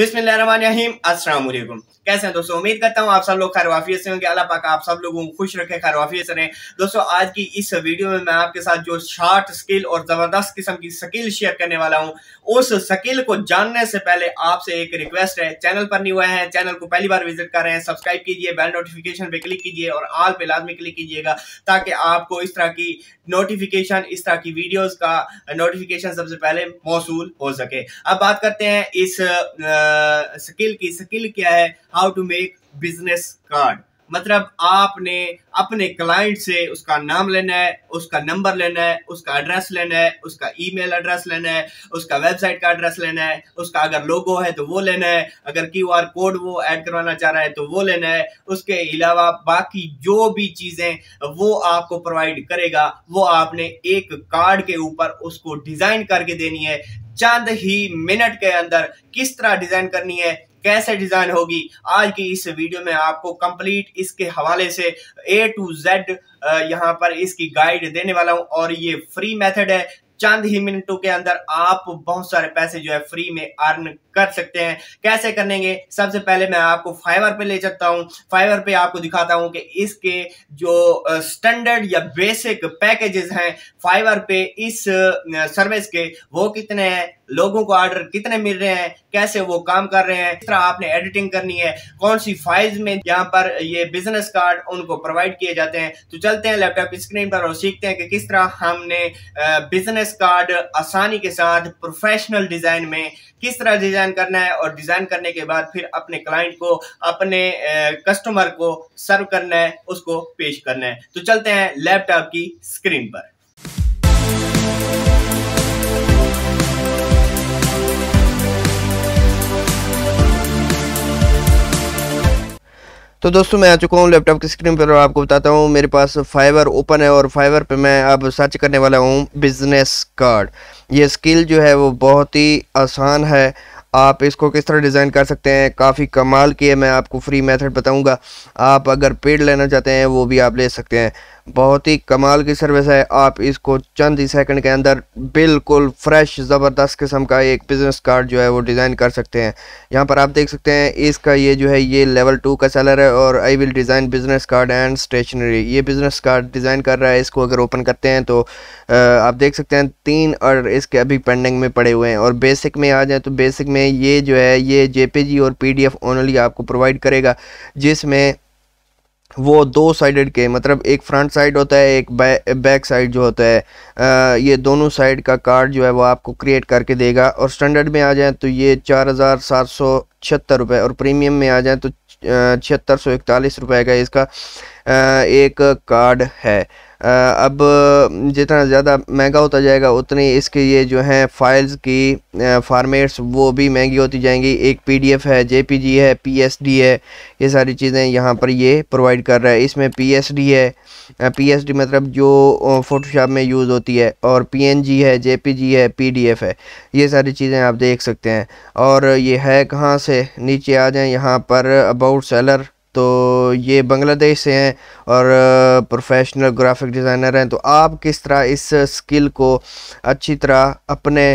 बिस्मिल्लाहिर्रहमानिर्रहीम अस्सलाम वालेकुम कैसे हैं दोस्तों उम्मीद करता हूँ आप सब लोग खैरवाफियत से होंगे अल्लाह पाक आप सब लोगों को खुश रखे खैरवाफियत से रहें दोस्तों आज की इस वीडियो में मैं आपके साथ जो शार्ट स्किल और ज़बरदस्त किस्म की स्किल शेयर करने वाला हूँ उस स्किल को जानने से पहले आपसे एक रिक्वेस्ट है चैनल पर नहीं हुआ है चैनल को पहली बार विजिट कर रहे हैं सब्सक्राइब कीजिए बेल नोटिफिकेशन पर क्लिक कीजिए और आल पे लाजमी क्लिक कीजिएगा ताकि आपको इस तरह की नोटिफिकेशन इस तरह की वीडियोज़ का नोटिफिकेशन सबसे पहले मौसू हो सके अब बात करते हैं इस स्किल की स्किल क्या है how to make business card मतलब आपने अपने क्लाइंट से उसका नाम लेना है उसका नंबर लेना है उसका एड्रेस लेना है उसका ईमेल एड्रेस लेना है उसका वेबसाइट का एड्रेस लेना है उसका अगर लोगो है तो वो लेना है अगर क्यूआर कोड वो ऐड करवाना चाह रहा है तो वो लेना है उसके अलावा बाकी जो भी चीज़ें वो आपको प्रोवाइड करेगा वो आपने एक कार्ड के ऊपर उसको डिज़ाइन करके देनी है चंद ही मिनट के अंदर किस तरह डिज़ाइन करनी है कैसे डिज़ाइन होगी आज की इस वीडियो में आपको कंप्लीट इसके हवाले से ए टू जेड यहाँ पर इसकी गाइड देने वाला हूँ और ये फ्री मेथड है चंद ही मिनटों के अंदर आप बहुत सारे पैसे जो है फ्री में अर्न कर सकते हैं कैसे करेंगे सबसे पहले मैं आपको फाइवर पे ले सकता हूं फाइवर पे आपको दिखाता हूं कि इसके जो स्टैंडर्ड या बेसिक पैकेजेस हैं फाइवर पे इस सर्विस के वो कितने हैं लोगों को ऑर्डर कितने मिल रहे हैं कैसे वो काम कर रहे हैं किस तरह आपने एडिटिंग करनी है कौन सी फाइल्स में यहाँ पर ये बिजनेस कार्ड उनको प्रोवाइड किए जाते हैं तो चलते हैं लैपटॉप स्क्रीन पर और सीखते हैं कि किस तरह हमने बिजनेस बिजनेस कार्ड आसानी के साथ प्रोफेशनल डिजाइन में किस तरह डिजाइन करना है और डिजाइन करने के बाद फिर अपने क्लाइंट को अपने कस्टमर को सर्व करना है उसको पेश करना है तो चलते हैं लैपटॉप की स्क्रीन पर तो दोस्तों मैं आ चुका हूँ लैपटॉप की स्क्रीन पर आपको बताता हूँ मेरे पास फाइवर ओपन है और फाइवर पे मैं अब सर्च करने वाला हूँ बिजनेस कार्ड ये स्किल जो है वो बहुत ही आसान है आप इसको किस तरह डिज़ाइन कर सकते हैं काफ़ी कमाल की है मैं आपको फ्री मेथड बताऊंगा आप अगर पेड लेना चाहते हैं वो भी आप ले सकते हैं बहुत ही कमाल की सर्विस है आप इसको चंद ही सेकंड के अंदर बिल्कुल फ्रेश ज़बरदस्त किस्म का एक बिज़नेस कार्ड जो है वो डिज़ाइन कर सकते हैं यहाँ पर आप देख सकते हैं इसका ये जो है ये लेवल टू का सेलर है और I will design business card and stationery ये बिज़नेस कार्ड डिज़ाइन कर रहा है इसको अगर ओपन करते हैं तो आप देख सकते हैं तीन और इसके अभी पेंडिंग में पड़े हुए हैं और बेसिक में आ जाए तो बेसिक में ये जो है ये जे और पी ओनली आपको प्रोवाइड करेगा जिसमें वो दो साइडेड के मतलब एक फ्रंट साइड होता है एक बै, बैक साइड जो होता है आ, ये दोनों साइड का कार्ड जो है वो आपको क्रिएट करके देगा और स्टैंडर्ड में आ जाए तो ये चार हज़ार सात सौ छिहत्तर रुपये और प्रीमियम में आ जाए तो छिहत्तर सौ इकतालीस रुपये का इसका एक कार्ड है अब जितना ज़्यादा महंगा होता जाएगा उतनी इसके ये जो हैं फाइल्स की फार्मेट्स वो भी महंगी होती जाएंगी एक पीडीएफ है जेपीजी है पीएसडी है ये सारी चीज़ें यहाँ पर ये प्रोवाइड कर रहा है इसमें पीएसडी है पीएसडी मतलब जो फ़ोटोशॉप में यूज़ होती है और पीएनजी है जेपीजी है पीडीएफ है ये सारी चीज़ें आप देख सकते हैं और ये है कहाँ से नीचे आ जाएँ यहाँ पर अबाउट सेलर तो ये बांग्लादेश से हैं और प्रोफेशनल ग्राफिक डिज़ाइनर हैं तो आप किस तरह इस स्किल को अच्छी तरह अपने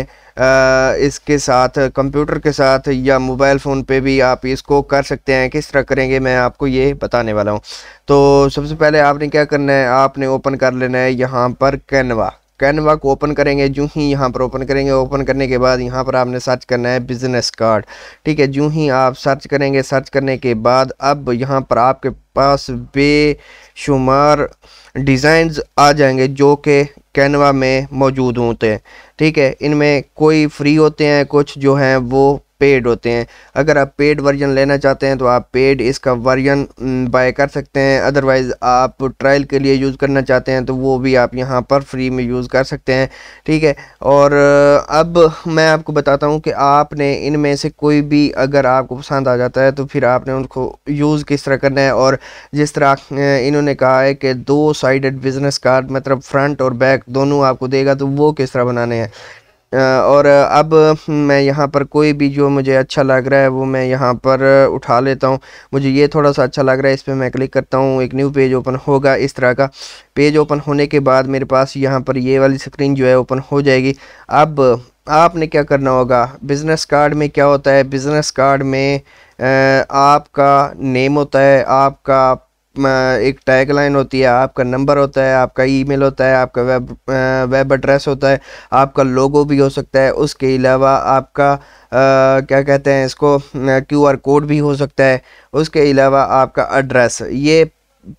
इसके साथ कंप्यूटर के साथ या मोबाइल फ़ोन पे भी आप इसको कर सकते हैं किस तरह करेंगे मैं आपको ये बताने वाला हूँ तो सबसे पहले आपने क्या करना है आपने ओपन कर लेना है यहाँ पर कैनवा कैनवा को ओपन करेंगे जो ही यहाँ पर ओपन करेंगे ओपन करने के बाद यहाँ पर आपने सर्च करना है बिज़नेस कार्ड ठीक है जो ही आप सर्च करेंगे सर्च करने के बाद अब यहाँ पर आपके पास बेशुमार डिज़ाइंस आ जाएंगे जो कि कैनवा में मौजूद होते हैं ठीक है इनमें कोई फ्री होते हैं कुछ जो हैं वो पेड होते हैं अगर आप पेड वर्जन लेना चाहते हैं तो आप पेड इसका वर्जन बाय कर सकते हैं अदरवाइज़ आप ट्रायल के लिए यूज़ करना चाहते हैं तो वो भी आप यहाँ पर फ्री में यूज़ कर सकते हैं ठीक है और अब मैं आपको बताता हूँ कि आपने इनमें से कोई भी अगर आपको पसंद आ जाता है तो फिर आपने उनको यूज़ किस तरह करना है और जिस तरह इन्होंने कहा है कि दो साइडेड बिज़नेस कार्ड मतलब फ्रंट और बैक दोनों आपको देगा तो वो किस तरह बनाने हैं और अब मैं यहाँ पर कोई भी जो मुझे अच्छा लग रहा है वो मैं यहाँ पर उठा लेता हूँ मुझे ये थोड़ा सा अच्छा लग रहा है इस पर मैं क्लिक करता हूँ एक न्यू पेज ओपन होगा इस तरह का पेज ओपन होने के बाद मेरे पास यहाँ पर ये वाली स्क्रीन जो है ओपन हो जाएगी अब आपने क्या करना होगा बिज़नेस कार्ड में क्या होता है बिज़नेस कार्ड में आपका नेम होता है आपका एक टैग लाइन होती है आपका नंबर होता है आपका ईमेल होता है आपका वेब वेब एड्रेस होता है आपका लोगो भी हो सकता है उसके अलावा आपका आ, क्या कहते हैं इसको क्यूआर कोड भी हो सकता है उसके अलावा आपका एड्रेस ये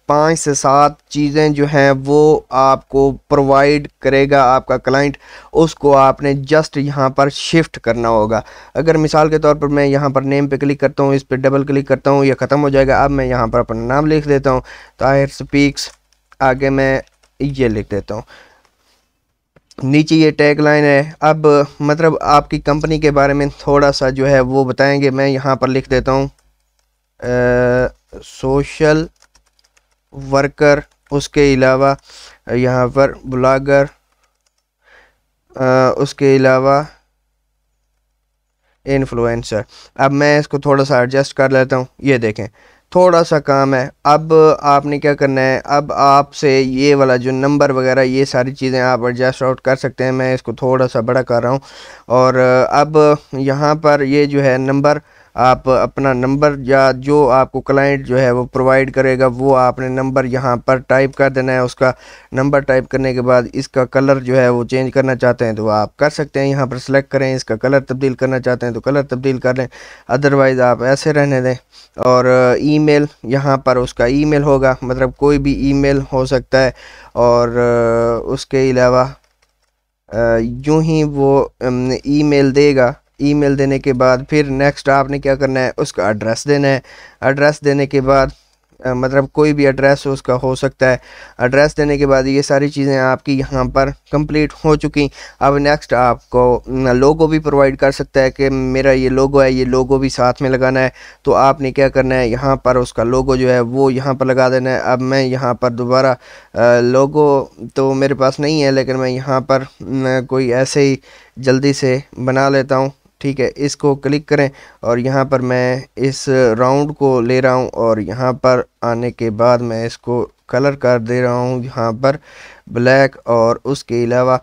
पाँच से सात चीज़ें जो हैं वो आपको प्रोवाइड करेगा आपका क्लाइंट उसको आपने जस्ट यहाँ पर शिफ्ट करना होगा अगर मिसाल के तौर पर मैं यहाँ पर नेम पे क्लिक करता हूँ इस पर डबल क्लिक करता हूँ यह ख़त्म हो जाएगा अब मैं यहाँ पर अपना नाम लिख देता हूँ ताहिर स्पीक्स आगे मैं ये लिख देता हूँ नीचे ये टैग लाइन है अब मतलब आपकी कंपनी के बारे में थोड़ा सा जो है वो बताएँगे मैं यहाँ पर लिख देता हूँ सोशल वर्कर उसके अलावा यहाँ पर ब्लागर उसके अलावा इन्फ्लुएंसर अब मैं इसको थोड़ा सा एडजस्ट कर लेता हूँ ये देखें थोड़ा सा काम है अब आपने क्या करना है अब आपसे ये वाला जो नंबर वगैरह ये सारी चीज़ें आप एडजस्ट आउट कर सकते हैं मैं इसको थोड़ा सा बड़ा कर रहा हूँ और अब यहाँ पर ये जो है नंबर आप अपना नंबर या जो आपको क्लाइंट जो है वो प्रोवाइड करेगा वो आपने नंबर यहाँ पर टाइप कर देना है उसका नंबर टाइप करने के बाद इसका कलर जो है वो चेंज करना चाहते हैं तो आप कर सकते हैं यहाँ पर सेलेक्ट करें इसका कलर तब्दील करना चाहते हैं तो कलर तब्दील कर लें अदरवाइज़ आप ऐसे रहने दें और ईमेल यहाँ पर उसका ईमेल होगा मतलब कोई भी ईमेल हो सकता है और उसके अलावा यूँ ही वो ईमेल देगा ईमेल देने के बाद फिर नेक्स्ट आपने क्या करना है उसका एड्रेस देना है एड्रेस देने के बाद मतलब कोई भी एड्रेस उसका हो सकता है एड्रेस देने के बाद ये सारी चीज़ें आपकी यहाँ पर कंप्लीट हो चुकी अब नेक्स्ट आपको लोगो भी प्रोवाइड कर सकता है कि मेरा ये लोगो है ये लोगो भी साथ में लगाना है तो आपने क्या करना है यहाँ पर उसका लोगो जो है वो यहाँ पर लगा देना है अब मैं यहाँ पर दोबारा लोगो तो मेरे पास नहीं है लेकिन मैं यहाँ पर कोई ऐसे ही जल्दी से बना लेता हूँ ठीक है इसको क्लिक करें और यहाँ पर मैं इस राउंड को ले रहा हूँ और यहाँ पर आने के बाद मैं इसको कलर कर दे रहा हूँ यहाँ पर ब्लैक और उसके अलावा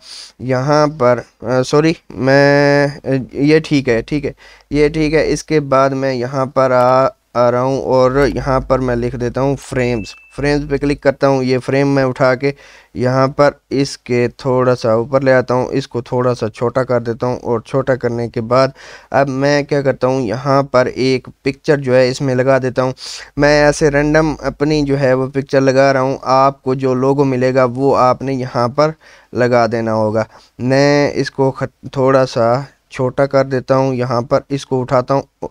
यहाँ पर सॉरी मैं ये ठीक है ठीक है ये ठीक है इसके बाद मैं यहाँ पर आ, आ रहा हूँ और यहाँ पर मैं लिख देता हूँ फ्रेम्स फ्रेम्स पे क्लिक करता हूँ ये फ्रेम मैं उठा के यहाँ पर इसके थोड़ा सा ऊपर ले आता हूँ इसको थोड़ा सा छोटा कर देता हूँ और छोटा करने के बाद अब मैं क्या करता हूँ यहाँ पर एक पिक्चर जो है इसमें लगा देता हूँ मैं ऐसे रैंडम अपनी जो है वो पिक्चर लगा रहा हूँ आपको जो लोगो मिलेगा वो आपने यहाँ पर लगा देना होगा मैं इसको थोड़ा सा छोटा कर देता हूँ यहाँ पर इसको उठाता हूँ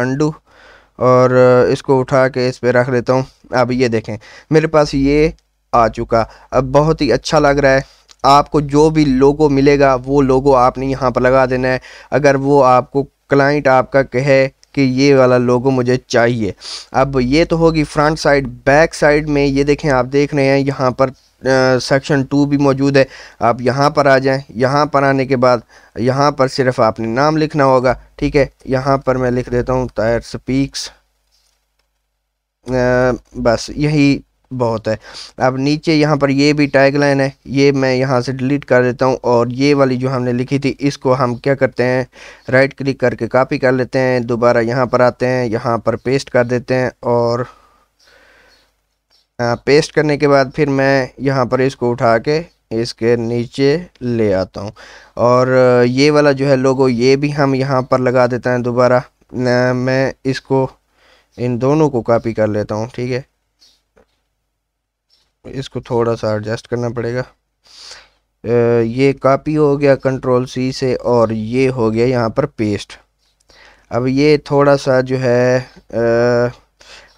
अंडू और इसको उठा के इस पे रख लेता हूँ अब ये देखें मेरे पास ये आ चुका अब बहुत ही अच्छा लग रहा है आपको जो भी लोगो मिलेगा वो लोगो आपने यहाँ पर लगा देना है अगर वो आपको क्लाइंट आपका कहे कि ये वाला लोगो मुझे चाहिए अब ये तो होगी फ्रंट साइड बैक साइड में ये देखें आप देख रहे हैं यहाँ पर सेक्शन टू भी मौजूद है आप यहाँ पर आ जाएँ यहाँ पर आने के बाद यहाँ पर सिर्फ आपने नाम लिखना होगा ठीक है यहाँ पर मैं लिख देता हूँ टायर स्पीक्स बस यही बहुत है अब नीचे यहाँ पर ये भी टैग लाइन है ये मैं यहाँ से डिलीट कर देता हूँ और ये वाली जो हमने लिखी थी इसको हम क्या करते हैं राइट क्लिक करके कॉपी कर लेते हैं दोबारा यहाँ पर आते हैं यहाँ पर पेस्ट कर देते हैं और पेस्ट करने के बाद फिर मैं यहाँ पर इसको उठा के इसके नीचे ले आता हूँ और ये वाला जो है लोगो ये भी हम यहाँ पर लगा देते हैं दोबारा मैं इसको इन दोनों को कॉपी कर लेता हूँ ठीक है इसको थोड़ा सा एडजस्ट करना पड़ेगा ये कॉपी हो गया कंट्रोल सी से और ये हो गया यहाँ पर पेस्ट अब ये थोड़ा सा जो है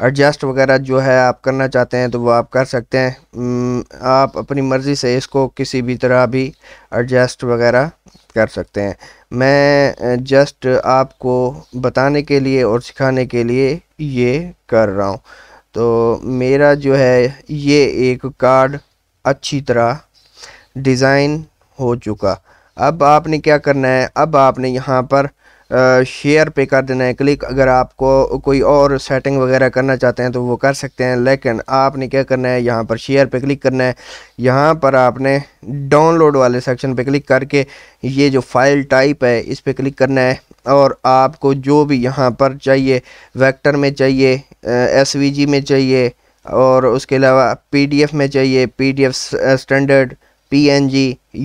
एडजस्ट वगैरह जो है आप करना चाहते हैं तो वो आप कर सकते हैं आप अपनी मर्ज़ी से इसको किसी भी तरह भी एडजस्ट वगैरह कर सकते हैं मैं जस्ट आपको बताने के लिए और सिखाने के लिए ये कर रहा हूँ तो मेरा जो है ये एक कार्ड अच्छी तरह डिज़ाइन हो चुका अब आपने क्या करना है अब आपने यहाँ पर शेयर पे कर देना है क्लिक अगर आपको कोई और सेटिंग वगैरह करना चाहते हैं तो वो कर सकते हैं लेकिन आपने क्या करना है यहाँ पर शेयर पे क्लिक करना है यहाँ पर आपने डाउनलोड वाले सेक्शन पे क्लिक करके ये जो फाइल टाइप है इस पर क्लिक करना है और आपको जो भी यहाँ पर चाहिए वेक्टर में चाहिए एस में चाहिए और उसके अलावा पी में चाहिए पी स्टैंडर्ड पी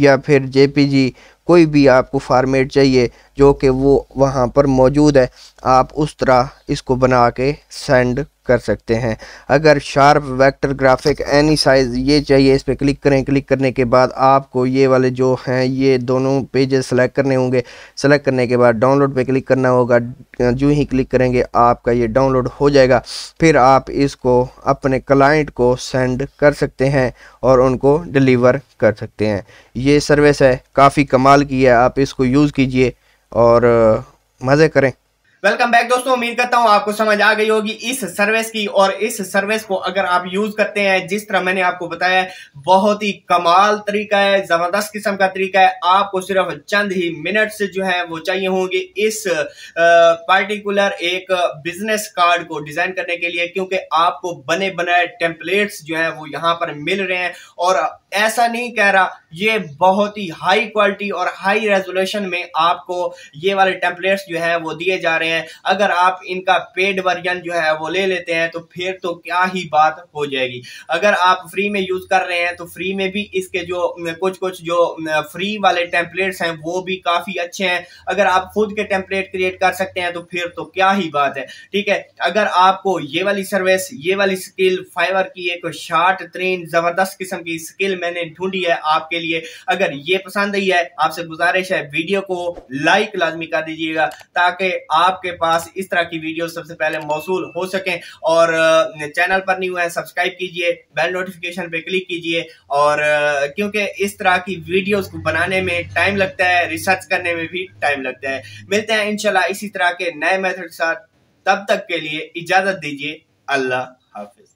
या फिर जे कोई भी आपको फार्मेट चाहिए जो कि वो वहाँ पर मौजूद है आप उस तरह इसको बना के सेंड कर सकते हैं अगर sharp vector graphic any size ये चाहिए इस पर क्लिक करें क्लिक करने के बाद आपको ये वाले जो हैं ये दोनों पेजेस सेलेक्ट करने होंगे सेलेक्ट करने के बाद डाउनलोड पे क्लिक करना होगा जो ही क्लिक करेंगे आपका ये डाउनलोड हो जाएगा फिर आप इसको अपने क्लाइंट को सेंड कर सकते हैं और उनको डिलीवर कर सकते हैं ये सर्विस है काफ़ी कमाल की है आप इसको यूज़ कीजिए और मज़े करें वेलकम बैक दोस्तों उम्मीद करता हूँ आपको समझ आ गई होगी इस सर्विस की और इस सर्विस को अगर आप यूज करते हैं जिस तरह मैंने आपको बताया बहुत ही कमाल तरीका है जबरदस्त किस्म का तरीका है आपको सिर्फ चंद ही मिनट से जो है वो चाहिए होंगे इस पार्टिकुलर एक बिजनेस कार्ड को डिजाइन करने के लिए क्योंकि आपको बने बनाए टेम्पलेट्स जो है वो यहाँ पर मिल रहे हैं और ऐसा नहीं कह रहा ये बहुत ही हाई क्वालिटी और हाई रेजोल्यूशन में आपको ये वाले टेम्पलेट्स जो है वो दिए जा रहे हैं अगर आप इनका पेड वर्जन जो है वो ले लेते हैं तो फिर तो क्या ही बात हो जाएगी अगर आप फ्री में यूज़ कर रहे हैं तो फ्री में भी इसके जो कुछ कुछ जो फ्री वाले टेम्पलेट्स हैं वो भी काफ़ी अच्छे हैं अगर आप खुद के टेम्पलेट क्रिएट कर सकते हैं तो फिर तो क्या ही बात है ठीक है अगर आपको ये वाली सर्विस ये वाली स्किल फाइवर की एक शार्ट तरीन ज़बरदस्त किस्म की स्किल मैंने ढूंढी है आपके लिए अगर ये पसंद आई है आपसे गुजारिश है वीडियो को लाइक लाजमी कर दीजिएगा ताकि आपके पास इस तरह की वीडियो सबसे पहले मौसू हो सके और चैनल पर नहीं हुआ है सब्सक्राइब कीजिए बेल नोटिफिकेशन पे क्लिक कीजिए और क्योंकि इस तरह की वीडियोस को बनाने में टाइम लगता है रिसर्च करने में भी टाइम लगता है मिलते हैं इनशाला इसी तरह के नए मेथड के साथ तब तक के लिए इजाज़त दीजिए अल्लाह हाफिज